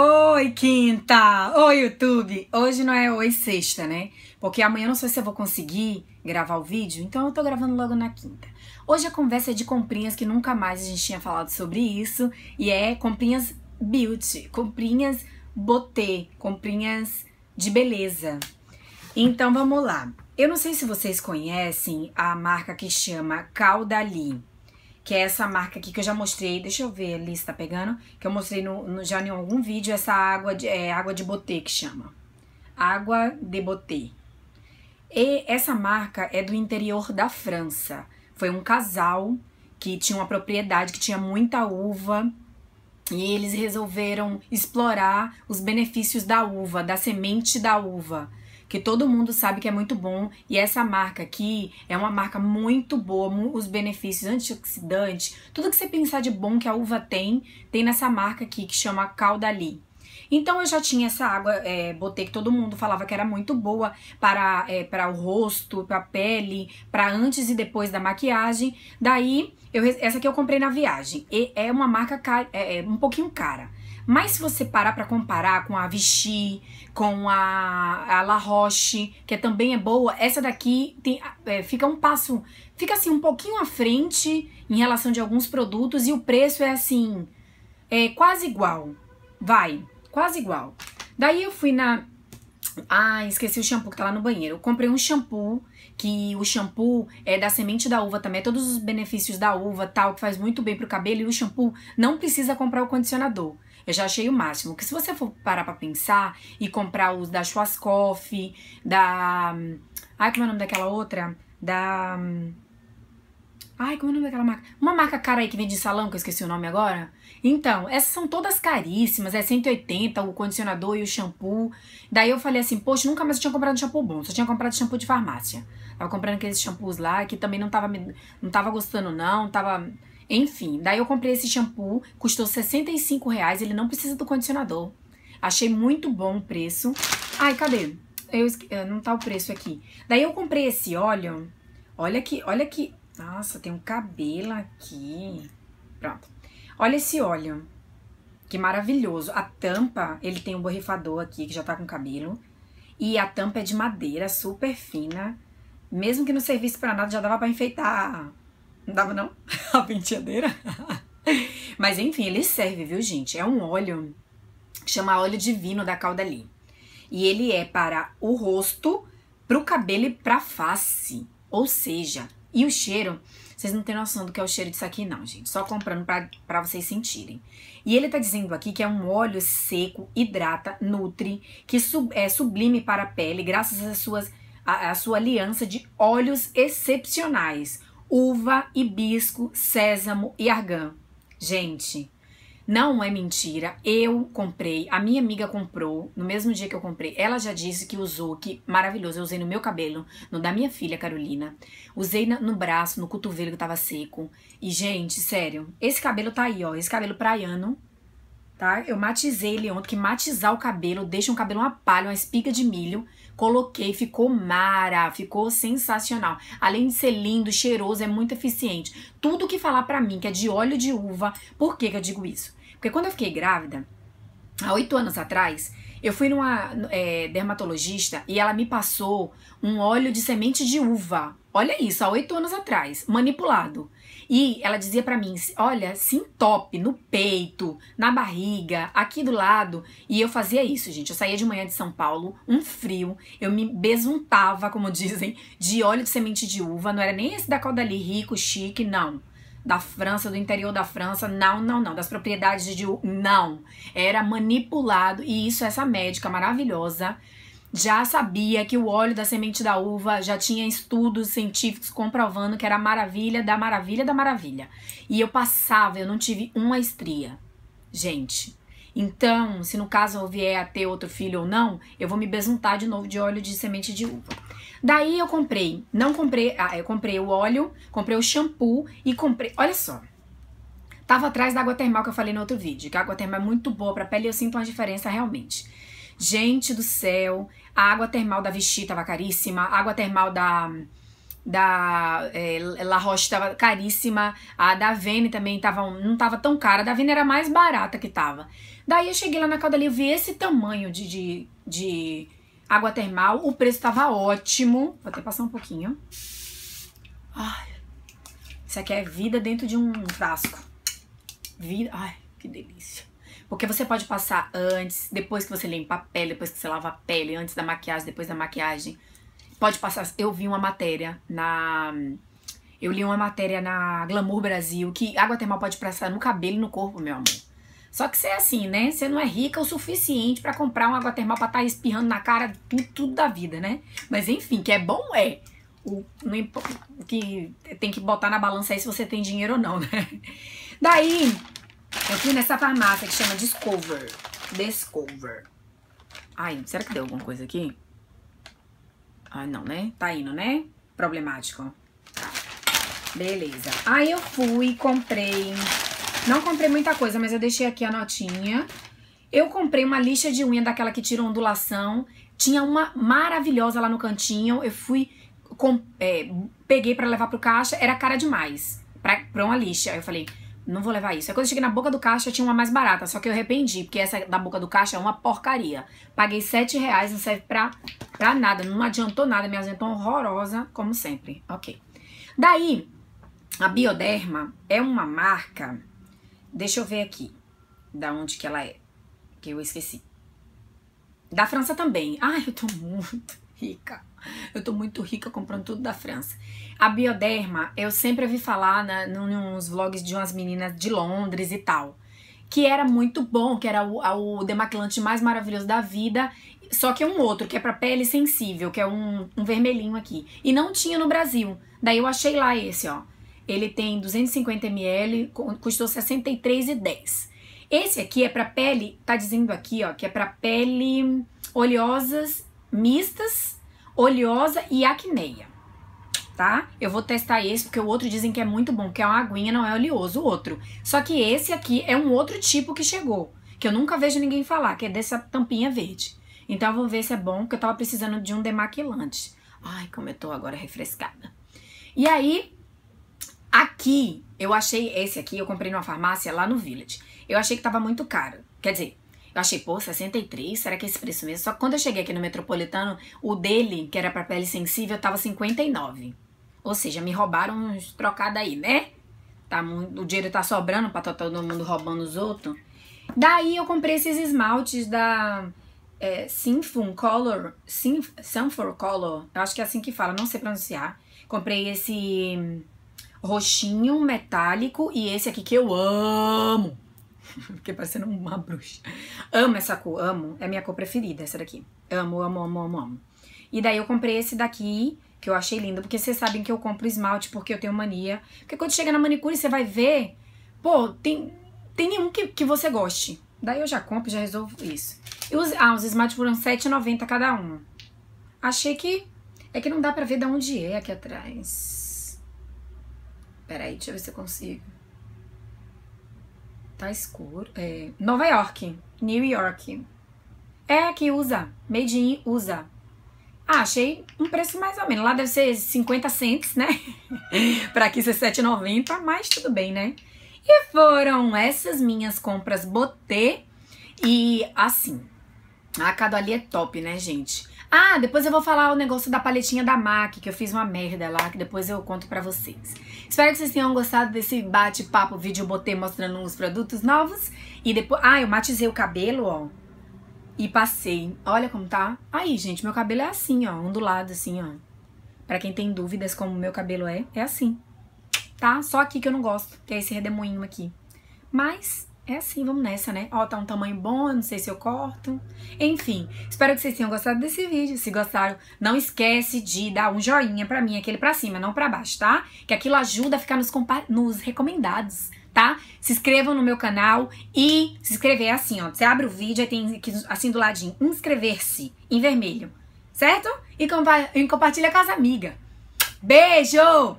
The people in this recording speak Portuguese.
Oi, quinta! Oi, YouTube! Hoje não é oi, sexta, né? Porque amanhã eu não sei se eu vou conseguir gravar o vídeo, então eu tô gravando logo na quinta. Hoje a conversa é de comprinhas que nunca mais a gente tinha falado sobre isso, e é comprinhas beauty, comprinhas botê, comprinhas de beleza. Então vamos lá. Eu não sei se vocês conhecem a marca que chama Caudali que é essa marca aqui que eu já mostrei. Deixa eu ver ali se tá pegando. Que eu mostrei no, no já em algum vídeo, essa água de, é, água de botê que chama. Água de botê. E essa marca é do interior da França. Foi um casal que tinha uma propriedade que tinha muita uva e eles resolveram explorar os benefícios da uva, da semente da uva que todo mundo sabe que é muito bom e essa marca aqui é uma marca muito boa, os benefícios antioxidantes, tudo que você pensar de bom que a uva tem, tem nessa marca aqui que chama Caudali. Então eu já tinha essa água é, botei que todo mundo falava que era muito boa para, é, para o rosto, para a pele, para antes e depois da maquiagem. Daí, eu, essa que eu comprei na viagem. E é uma marca é, é um pouquinho cara. Mas se você parar para comparar com a Vichy, com a, a La Roche, que é também é boa, essa daqui tem, é, fica um passo, fica assim um pouquinho à frente em relação de alguns produtos e o preço é assim, é quase igual, vai, quase igual. Daí eu fui na ah, esqueci o shampoo que tá lá no banheiro. Eu comprei um shampoo, que o shampoo é da semente da uva também, é todos os benefícios da uva, tal, que faz muito bem pro cabelo. E o shampoo não precisa comprar o condicionador. Eu já achei o máximo. Que se você for parar pra pensar e comprar os da Schwarzkopf, da. Ai, como é o nome daquela outra? Da. Ai, como é o nome daquela marca? Uma marca cara aí que vende de salão, que eu esqueci o nome agora. Então, essas são todas caríssimas, é 180 o condicionador e o shampoo. Daí eu falei assim, poxa, nunca mais eu tinha comprado shampoo bom, só tinha comprado shampoo de farmácia. Tava comprando aqueles shampoos lá, que também não tava, não tava gostando não, tava enfim, daí eu comprei esse shampoo, custou 65 reais, ele não precisa do condicionador. Achei muito bom o preço. Ai, cadê? Eu, eh, não tá o preço aqui. Daí eu comprei esse óleo. Olha que, olha que... Nossa, tem um cabelo aqui. Pronto. Olha esse óleo. Que maravilhoso. A tampa, ele tem um borrifador aqui, que já tá com cabelo. E a tampa é de madeira, super fina. Mesmo que não servisse para nada, já dava para enfeitar não dava não? A penteadeira? Mas enfim, ele serve, viu, gente? É um óleo que chama óleo divino da Caudali. E ele é para o rosto, para o cabelo e para a face. Ou seja, e o cheiro, vocês não têm noção do que é o cheiro disso aqui não, gente. Só comprando para vocês sentirem. E ele tá dizendo aqui que é um óleo seco, hidrata, nutre, que sub, é sublime para a pele, graças às suas, à, à sua aliança de óleos excepcionais uva, hibisco, sésamo e argan. Gente, não é mentira. Eu comprei, a minha amiga comprou, no mesmo dia que eu comprei. Ela já disse que usou, que maravilhoso. Eu usei no meu cabelo, no da minha filha Carolina. Usei no braço, no cotovelo que tava seco. E, gente, sério, esse cabelo tá aí, ó. Esse cabelo praiano tá? Eu matizei ele ontem, que matizar o cabelo, deixa um cabelo uma palha, uma espiga de milho. Coloquei, ficou mara, ficou sensacional. Além de ser lindo, cheiroso, é muito eficiente. Tudo que falar pra mim que é de óleo de uva, por que, que eu digo isso? Porque quando eu fiquei grávida, há oito anos atrás, eu fui numa é, dermatologista e ela me passou um óleo de semente de uva. Olha isso, há oito anos atrás, manipulado. E ela dizia para mim: olha, se entope no peito, na barriga, aqui do lado. E eu fazia isso, gente. Eu saía de manhã de São Paulo, um frio, eu me besuntava, como dizem, de óleo de semente de uva. Não era nem esse da Caudali rico, chique, não da França, do interior da França, não, não, não, das propriedades de não. Era manipulado e isso essa médica maravilhosa já sabia que o óleo da semente da uva já tinha estudos científicos comprovando que era a maravilha da maravilha da maravilha. E eu passava, eu não tive uma estria. Gente, então, se no caso eu vier a ter outro filho ou não, eu vou me besuntar de novo de óleo de semente de uva. Daí eu comprei, não comprei, ah, eu comprei o óleo, comprei o shampoo e comprei, olha só. Tava atrás da água termal que eu falei no outro vídeo, que a água termal é muito boa para pele e eu sinto uma diferença realmente. Gente do céu, a água termal da Vichy tava caríssima, a água termal da da é, La Roche tava caríssima, a da Vene também tava, não tava tão cara, a da Vene era mais barata que tava. Daí eu cheguei lá na Caldalinha, eu vi esse tamanho de, de, de água termal, o preço tava ótimo. Vou até passar um pouquinho. Ai, isso aqui é vida dentro de um frasco. Vida, ai, que delícia. Porque você pode passar antes, depois que você limpa a pele, depois que você lava a pele, antes da maquiagem, depois da maquiagem. Pode passar. Eu vi uma matéria na. Eu li uma matéria na Glamour Brasil que água termal pode passar no cabelo e no corpo, meu amor. Só que você é assim, né? Você não é rica o suficiente para comprar uma água termal pra estar tá espirrando na cara tudo, tudo da vida, né? Mas enfim, que é bom é. O, que tem que botar na balança aí se você tem dinheiro ou não, né? Daí, eu fui nessa farmácia que chama Discover. Discover. Ai, será que deu alguma coisa aqui? Ai, não, né? Tá indo, né? Problemático. Tá. Beleza. Aí eu fui, comprei... Não comprei muita coisa, mas eu deixei aqui a notinha. Eu comprei uma lixa de unha daquela que tira ondulação. Tinha uma maravilhosa lá no cantinho. Eu fui, com, é, peguei para levar pro caixa. Era cara demais pra, pra uma lixa. Aí eu falei, não vou levar isso. Aí é quando eu cheguei na boca do caixa, tinha uma mais barata, só que eu arrependi, porque essa da boca do caixa é uma porcaria. Paguei 7 reais, não serve pra, pra nada, não adiantou nada, me adiantou é horrorosa, como sempre. Ok. Daí, a Bioderma é uma marca, deixa eu ver aqui, da onde que ela é, que eu esqueci. Da França também. Ai, eu tô muito rica. Eu tô muito rica comprando tudo da França. A Bioderma, eu sempre ouvi falar né, nos vlogs de umas meninas de Londres e tal. Que era muito bom, que era o, o demaquilante mais maravilhoso da vida. Só que é um outro, que é pra pele sensível, que é um, um vermelhinho aqui. E não tinha no Brasil. Daí eu achei lá esse, ó. Ele tem 250ml, custou R$ 63,10. Esse aqui é pra pele, tá dizendo aqui, ó, que é pra pele oleosas mistas, oleosa e acneia, tá? Eu vou testar esse porque o outro dizem que é muito bom, que é uma aguinha, não é oleoso, o outro. Só que esse aqui é um outro tipo que chegou, que eu nunca vejo ninguém falar, que é dessa tampinha verde. Então eu vou ver se é bom, porque eu tava precisando de um demaquilante. Ai, como eu tô agora refrescada. E aí, aqui, eu achei esse aqui, eu comprei numa farmácia lá no Village. Eu achei que tava muito caro. Quer dizer, eu achei, pô, 63? Será que é esse preço mesmo? Só que quando eu cheguei aqui no Metropolitano, o dele, que era para pele sensível, tava 59. Ou seja, me roubaram uns trocados aí, né? Tá, o dinheiro tá sobrando pra todo mundo roubando os outros. Daí eu comprei esses esmaltes da é, Color, Sinf, Color, eu acho que é assim que fala, não sei pronunciar. Comprei esse roxinho metálico e esse aqui que eu amo Fiquei parecendo uma bruxa. Amo essa cor, amo. É minha cor preferida, essa daqui. Amo, amo, amo, amo, amo. E daí eu comprei esse daqui, que eu achei lindo. Porque vocês sabem que eu compro esmalte porque eu tenho mania. Porque quando chega na manicure, você vai ver... Pô, tem, tem nenhum que, que você goste. Daí eu já compro, já resolvo isso. Os, ah, os esmaltes foram R$7,90 cada um. Achei que... É que não dá pra ver de onde é aqui atrás. Peraí, deixa eu ver se eu consigo. Tá escuro. É, Nova York. New York. É aqui, usa. Made in, usa. Ah, achei um preço mais ou menos. Lá deve ser 50 cents, né? pra aqui ser 7,90, mas tudo bem, né? E foram essas minhas compras botê. E assim, a Cado ali é top, né, gente? Ah, depois eu vou falar o negócio da paletinha da MAC, que eu fiz uma merda lá, que depois eu conto pra vocês. Espero que vocês tenham gostado desse bate-papo, vídeo eu botei mostrando uns produtos novos. E depois... Ah, eu matizei o cabelo, ó. E passei. Olha como tá. Aí, gente, meu cabelo é assim, ó, ondulado assim, ó. Pra quem tem dúvidas como meu cabelo é, é assim. Tá? Só aqui que eu não gosto, que é esse redemoinho aqui. Mas é assim, vamos nessa, né? Ó, tá um tamanho bom, eu não sei se eu corto. Enfim, espero que vocês tenham gostado desse vídeo. Se gostaram, não esquece de dar um joinha pra mim, aquele pra cima, não pra baixo, tá? Que aquilo ajuda a ficar nos, nos recomendados, tá? Se inscrevam no meu canal e se inscrever é assim, ó. Você abre o vídeo, aí tem aqui, assim do ladinho, inscrever-se, em vermelho, certo? E, compa e compartilha com as amigas. Beijo!